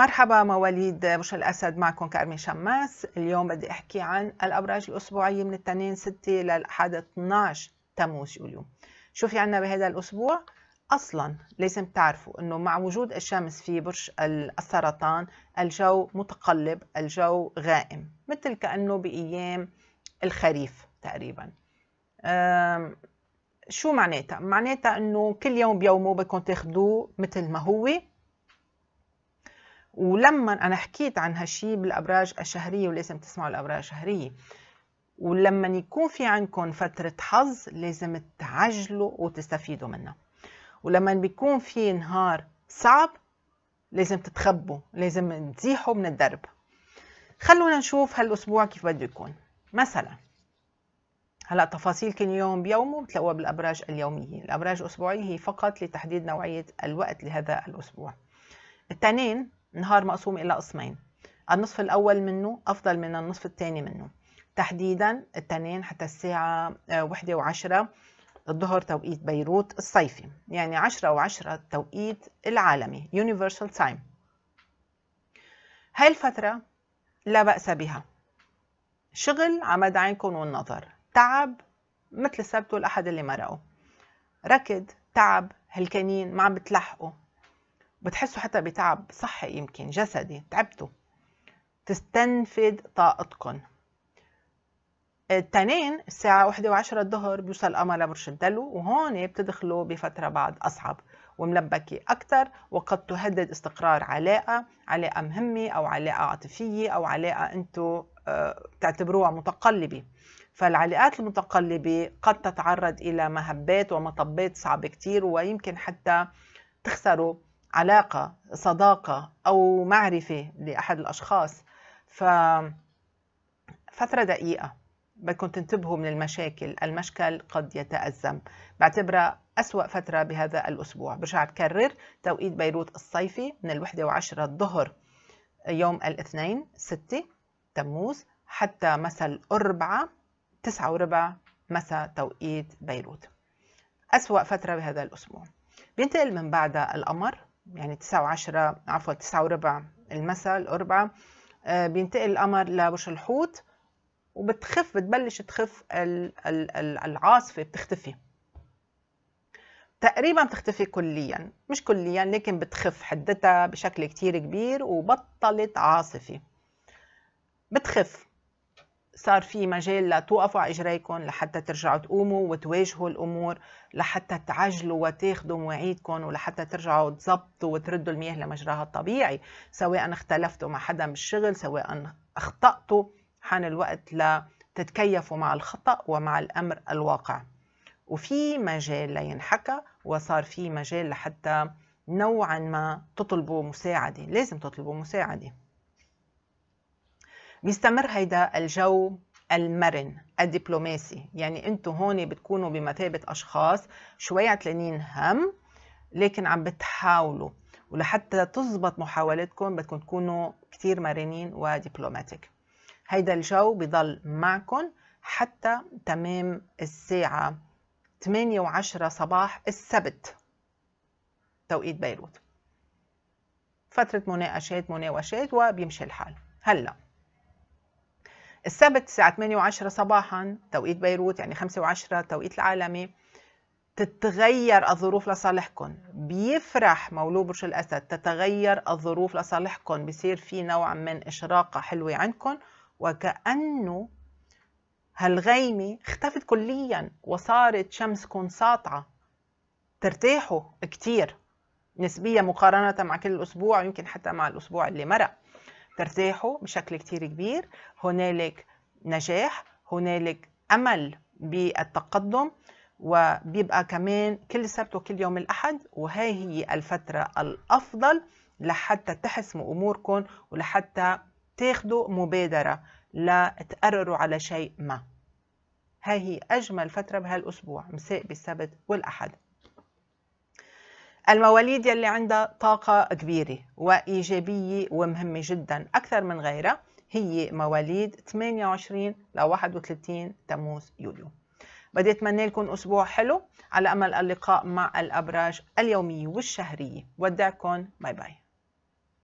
مرحبا مواليد مش الأسد معكم كارمن شماس اليوم بدي أحكي عن الأبراج الأسبوعية من الاثنين 6 للأحد 12 تموز يوليو شو في عنا بهذا الأسبوع؟ أصلا لازم تعرفوا أنه مع وجود الشمس في برج السرطان الجو متقلب الجو غائم مثل كأنه بأيام الخريف تقريبا شو معناتها؟ معناتها أنه كل يوم بيومه بدكم تاخذوه مثل ما هو ولما انا حكيت عن هالشيء بالابراج الشهريه ولازم تسمعوا الابراج الشهريه ولما يكون في عندكم فتره حظ لازم تعجلوا وتستفيدوا منها ولما بيكون في نهار صعب لازم تتخبوا لازم تزيحوا من الدرب خلونا نشوف هالاسبوع كيف بده يكون مثلا هلا تفاصيل كل يوم بيومه بتلاقوها بالابراج اليوميه الابراج الاسبوعيه هي فقط لتحديد نوعيه الوقت لهذا الاسبوع التنين نهار مقسوم إلى قسمين النصف الأول منه أفضل من النصف الثاني منه تحديدا الاثنين حتى الساعة آه، واحدة وعشرة الظهر توقيت بيروت الصيفي يعني عشرة وعشرة التوقيت العالمي Universal Time هاي الفترة لا بأس بها شغل عمد عينكم والنظر تعب مثل السبت والأحد اللي مرقوا ركض تعب هلكانين ما عم بتلحقوا بتحسوا حتى بتعب صحي يمكن جسدي تعبتوا تستنفد طاقتكم التنين آه، الساعة واحدة وعشرة الظهر بيوصل القمر لبرج الدلو وهون بتدخلوا بفترة بعد أصعب وملبكة أكثر وقد تهدد استقرار علاقة علاقة مهمة أو علاقة عاطفية أو علاقة أنتو آه، تعتبروها متقلبة فالعلاقات المتقلبة قد تتعرض إلى مهبات ومطبات صعبة كتير ويمكن حتى تخسروا علاقة صداقة أو معرفة لأحد الأشخاص ف فترة دقيقة بدكم تنتبهوا من المشاكل المشكل قد يتأزم بعتبرها أسوأ فترة بهذا الأسبوع برجع بكرر توقيت بيروت الصيفي من الوحدة وعشرة الظهر يوم الاثنين 6 تموز حتى مساء الأربعة تسعة وربع مساء توقيت بيروت أسوأ فترة بهذا الأسبوع بينتقل من بعدها القمر يعني تسعة وعشرة عفوا تسعة وربع المساء الأربعة آه، بينتقل القمر لبرج الحوت وبتخف بتبلش تخف العاصفة بتختفي تقريبا بتختفي كليا مش كليا لكن بتخف حدتها بشكل كتير كبير وبطلت عاصفة بتخف صار في مجال لتوقفوا على اجريكم لحتى ترجعوا تقوموا وتواجهوا الامور لحتى تعجلوا وتاخذوا مواعيدكم ولحتى ترجعوا تظبطوا وتردوا المياه لمجراها الطبيعي سواء اختلفتوا مع حدا بالشغل سواء اخطاتوا حان الوقت لتتكيفوا مع الخطا ومع الامر الواقع وفي مجال لينحكى وصار في مجال لحتى نوعا ما تطلبوا مساعده لازم تطلبوا مساعده بيستمر هيدا الجو المرن الدبلوماسي يعني انتم هون بتكونوا بمثابة اشخاص شوي عتلانين هم لكن عم بتحاولوا ولحتى تزبط محاولتكم بدكم تكونوا كثير مرنين ودبلوماتيك هيدا الجو بضل معكم حتى تمام الساعة 8 و10 صباح السبت توقيت بيروت فترة مناقشات مناوشات وبيمشي الحال هلأ السبت الساعة 8 و10 صباحا توقيت بيروت يعني 5 و10 توقيت العالمي تتغير الظروف لصالحكم بيفرح مولود برج الأسد تتغير الظروف لصالحكم بصير في نوع من إشراقة حلوة عندكم وكأنه هالغيمة اختفت كليا وصارت شمسكم ساطعة ترتاحوا كتير نسبيا مقارنة مع كل أسبوع يمكن حتى مع الأسبوع اللي مرق ترتاحوا بشكل كتير كبير هنالك نجاح هنالك أمل بالتقدم وبيبقى كمان كل سبت وكل يوم الأحد وهي هي الفترة الأفضل لحتى تحسموا أموركم ولحتى تاخدوا مبادرة لتقرروا على شيء ما هاي هي أجمل فترة بهالأسبوع مساء بالسبت والأحد المواليد يلي عندها طاقة كبيرة وإيجابية ومهمة جدا أكثر من غيرها هي مواليد 28 ل 31 تموز يوليو بدي أتمنى لكم أسبوع حلو على أمل اللقاء مع الأبراج اليومية والشهرية ودعكم باي باي